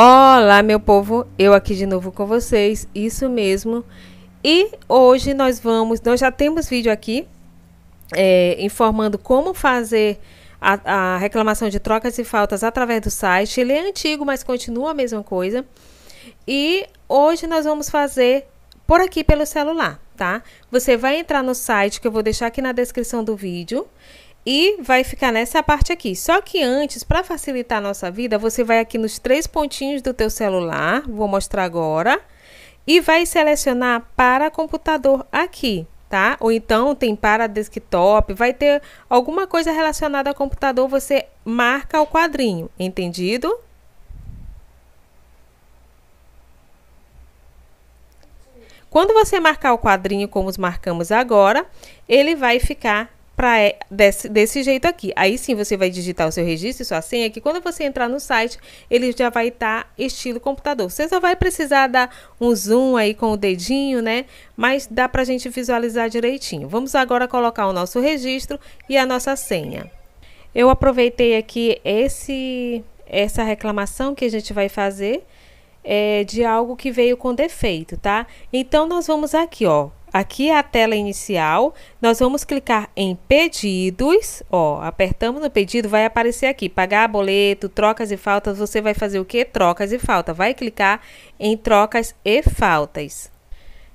Olá, meu povo, eu aqui de novo com vocês, isso mesmo. E hoje nós vamos, nós já temos vídeo aqui é, informando como fazer a, a, reclamação de trocas e faltas através do site. Ele é antigo, mas continua a mesma coisa. E hoje nós vamos fazer por aqui pelo celular, tá? Você vai entrar no site que eu vou deixar aqui na descrição do vídeo e vai ficar nessa parte aqui. Só que antes, para facilitar a nossa vida, você vai aqui nos três pontinhos do teu celular, vou mostrar agora, e vai selecionar para computador aqui, tá? Ou então tem para desktop, vai ter alguma coisa relacionada a computador, você marca o quadrinho, entendido? Quando você marcar o quadrinho como os marcamos agora, ele vai ficar para é, desse, desse jeito aqui. Aí sim você vai digitar o seu registro e sua senha, que quando você entrar no site, ele já vai estar tá estilo computador. Você só vai precisar dar um zoom aí com o dedinho, né? Mas dá a gente visualizar direitinho. Vamos agora colocar o nosso registro e a nossa senha. Eu aproveitei aqui esse essa reclamação que a gente vai fazer é, de algo que veio com defeito, tá? Então nós vamos aqui, ó, Aqui é a tela inicial, nós vamos clicar em pedidos, ó, apertamos no pedido, vai aparecer aqui, pagar boleto, trocas e faltas, você vai fazer o que? Trocas e faltas, vai clicar em trocas e faltas.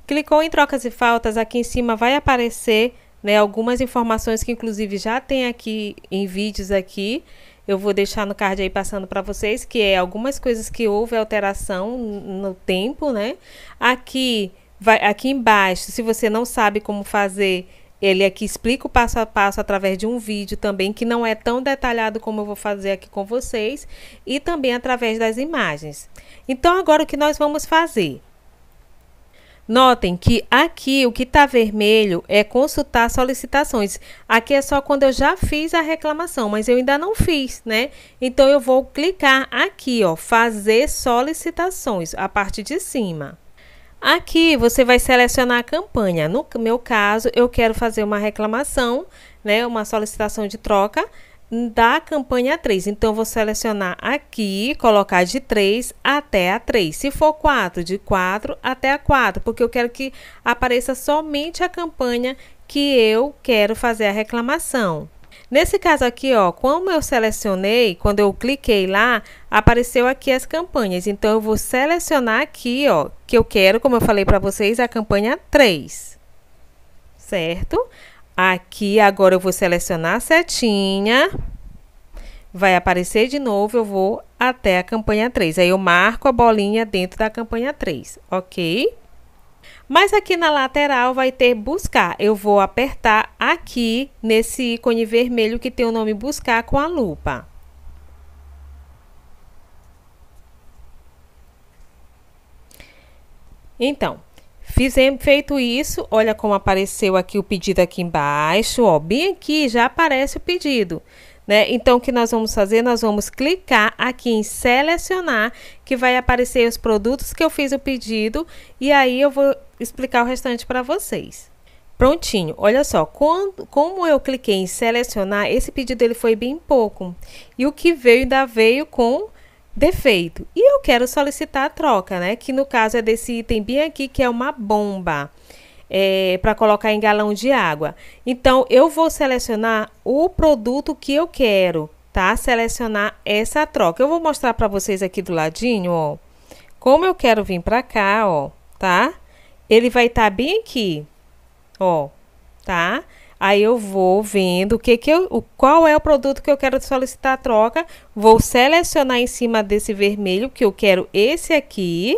Clicou em trocas e faltas, aqui em cima vai aparecer, né, algumas informações que inclusive já tem aqui em vídeos aqui, eu vou deixar no card aí passando para vocês, que é algumas coisas que houve alteração no tempo, né, aqui vai aqui embaixo, se você não sabe como fazer, ele aqui explica o passo a passo através de um vídeo também que não é tão detalhado como eu vou fazer aqui com vocês e também através das imagens. Então agora o que nós vamos fazer? Notem que aqui o que está vermelho é consultar solicitações. Aqui é só quando eu já fiz a reclamação, mas eu ainda não fiz, né? Então eu vou clicar aqui, ó, fazer solicitações, a parte de cima. Aqui você vai selecionar a campanha. No meu caso, eu quero fazer uma reclamação, né, uma solicitação de troca da campanha 3. Então, eu vou selecionar aqui, colocar de 3 até a 3. Se for 4, de 4 até a 4, porque eu quero que apareça somente a campanha que eu quero fazer a reclamação. Nesse caso aqui, ó, como eu selecionei, quando eu cliquei lá, apareceu aqui as campanhas. Então, eu vou selecionar aqui, ó, que eu quero, como eu falei para vocês, a campanha 3. Certo? Aqui, agora eu vou selecionar a setinha. Vai aparecer de novo, eu vou até a campanha 3. Aí, eu marco a bolinha dentro da campanha 3, ok? Mas aqui na lateral vai ter buscar. Eu vou apertar aqui nesse ícone vermelho que tem o nome buscar com a lupa. Então, Fizemos, feito isso, olha como apareceu aqui o pedido aqui embaixo, ó, bem aqui já aparece o pedido. Né? Então, o que nós vamos fazer? Nós vamos clicar aqui em selecionar, que vai aparecer os produtos que eu fiz o pedido, e aí eu vou explicar o restante para vocês. Prontinho, olha só, quando, como eu cliquei em selecionar, esse pedido ele foi bem pouco. E o que veio ainda veio com defeito. E eu quero solicitar a troca, né? Que no caso é desse item bem aqui, que é uma bomba é, para colocar em galão de água. Então, eu vou selecionar o produto que eu quero, tá? Selecionar essa troca. Eu vou mostrar para vocês aqui do ladinho, ó. Como eu quero vir para cá, ó, tá? Ele vai estar tá bem aqui, ó, tá? Aí eu vou vendo o que que eu, o qual é o produto que eu quero solicitar a troca. Vou selecionar em cima desse vermelho, que eu quero esse aqui,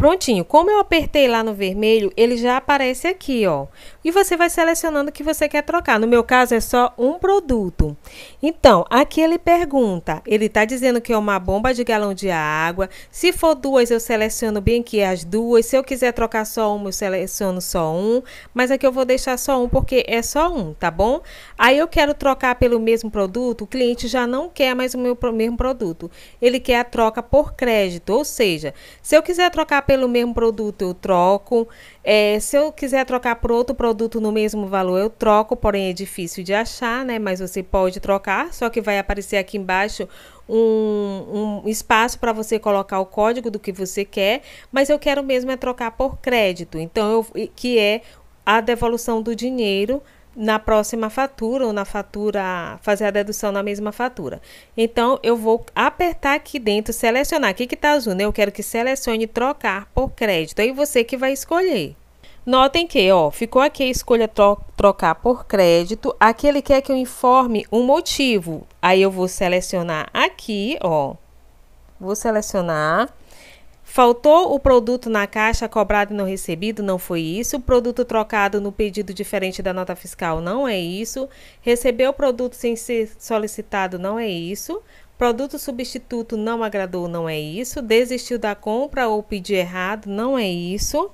Prontinho, como eu apertei lá no vermelho, ele já aparece aqui, ó. E você vai selecionando o que você quer trocar. No meu caso, é só um produto. Então, aqui ele pergunta. Ele está dizendo que é uma bomba de galão de água. Se for duas, eu seleciono bem que as duas. Se eu quiser trocar só uma, eu seleciono só um. Mas aqui eu vou deixar só um, porque é só um, tá bom? Aí eu quero trocar pelo mesmo produto. O cliente já não quer mais o meu mesmo produto. Ele quer a troca por crédito. Ou seja, se eu quiser trocar pelo mesmo produto, eu troco. É, se eu quiser trocar por outro produto no mesmo valor, eu troco, porém é difícil de achar, né? Mas você pode trocar, só que vai aparecer aqui embaixo um, um espaço para você colocar o código do que você quer, mas eu quero mesmo é trocar por crédito, então eu, que é a devolução do dinheiro na próxima fatura ou na fatura, fazer a dedução na mesma fatura. Então, eu vou apertar aqui dentro, selecionar. Aqui que está azul, né? Eu quero que selecione trocar por crédito. Aí você que vai escolher. Notem que, ó, ficou aqui a escolha tro trocar por crédito. Aqui ele quer que eu informe um motivo. Aí eu vou selecionar aqui, ó. Vou selecionar Faltou o produto na caixa cobrado e não recebido? Não foi isso. Produto trocado no pedido diferente da nota fiscal? Não é isso. Recebeu o produto sem ser solicitado? Não é isso. Produto substituto não agradou? Não é isso. Desistiu da compra ou pediu errado? Não é isso.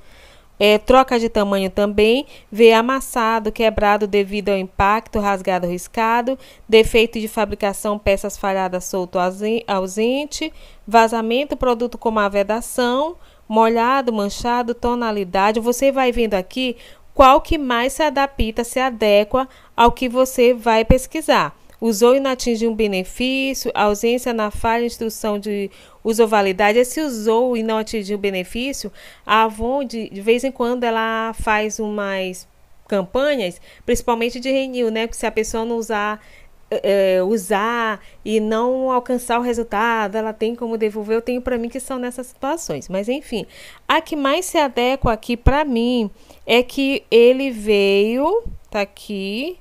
É, troca de tamanho também, vê amassado, quebrado devido ao impacto, rasgado, riscado, defeito de fabricação, peças falhadas, solto, ausente, vazamento, produto com a vedação, molhado, manchado, tonalidade. Você vai vendo aqui qual que mais se adapta, se adequa ao que você vai pesquisar usou e não atingiu um benefício, ausência na falha, instrução de uso validade. É se usou e não atingiu um benefício, a Avon, de, de vez em quando, ela faz umas campanhas, principalmente de renew, né? Porque se a pessoa não usar é, usar e não alcançar o resultado, ela tem como devolver. Eu tenho para mim que são nessas situações. Mas enfim, a que mais se adequa aqui para mim é que ele veio, tá aqui,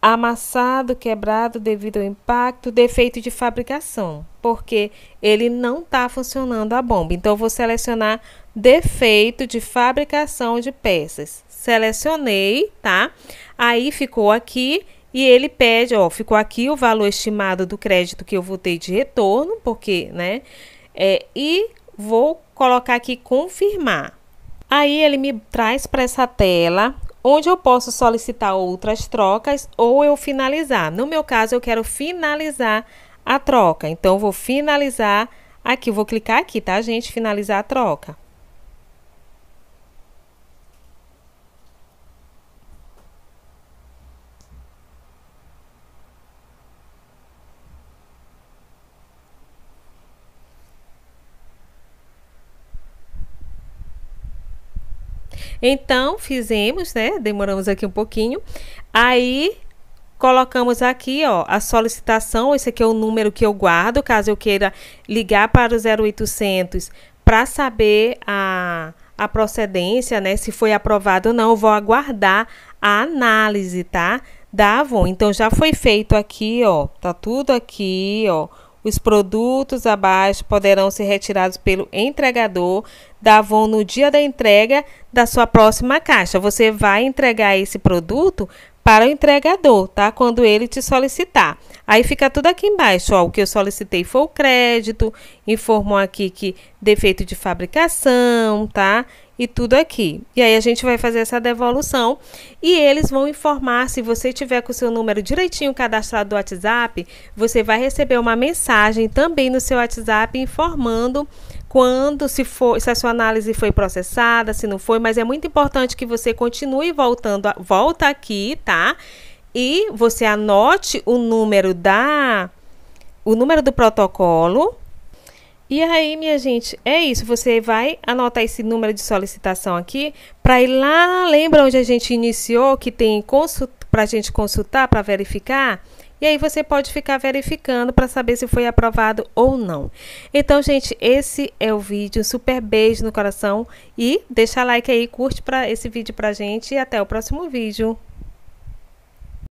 amassado, quebrado devido ao impacto, defeito de fabricação, porque ele não está funcionando a bomba. Então, vou selecionar defeito de fabricação de peças. Selecionei, tá? Aí ficou aqui e ele pede, ó, ficou aqui o valor estimado do crédito que eu vou ter de retorno, porque, né? É, e vou colocar aqui confirmar. Aí ele me traz para essa tela onde eu posso solicitar outras trocas ou eu finalizar. No meu caso, eu quero finalizar a troca. Então, vou finalizar aqui. Eu vou clicar aqui, tá, gente? Finalizar a troca. Então, fizemos, né? Demoramos aqui um pouquinho. Aí, colocamos aqui, ó, a solicitação. Esse aqui é o número que eu guardo, caso eu queira ligar para o 0800 para saber a, a procedência, né? Se foi aprovado ou não. Eu vou aguardar a análise, tá? Da Avon. Então, já foi feito aqui, ó. Tá tudo aqui, ó os produtos abaixo poderão ser retirados pelo entregador da Avon no dia da entrega da sua próxima caixa. Você vai entregar esse produto para o entregador, tá? Quando ele te solicitar. Aí fica tudo aqui embaixo, ó. O que eu solicitei foi o crédito, informou aqui que defeito de fabricação, tá? E tudo aqui. E aí a gente vai fazer essa devolução e eles vão informar se você tiver com o seu número direitinho cadastrado do WhatsApp, você vai receber uma mensagem também no seu WhatsApp informando quando, se, for, se a sua análise foi processada, se não foi, mas é muito importante que você continue voltando, a, volta aqui, tá? E você anote o número da o número do protocolo. E aí, minha gente, é isso. Você vai anotar esse número de solicitação aqui para ir lá. Lembra onde a gente iniciou que tem para a gente consultar para verificar? E aí você pode ficar verificando para saber se foi aprovado ou não. Então, gente, esse é o vídeo. Super beijo no coração e deixa like aí, curte para esse vídeo pra gente e até o próximo vídeo.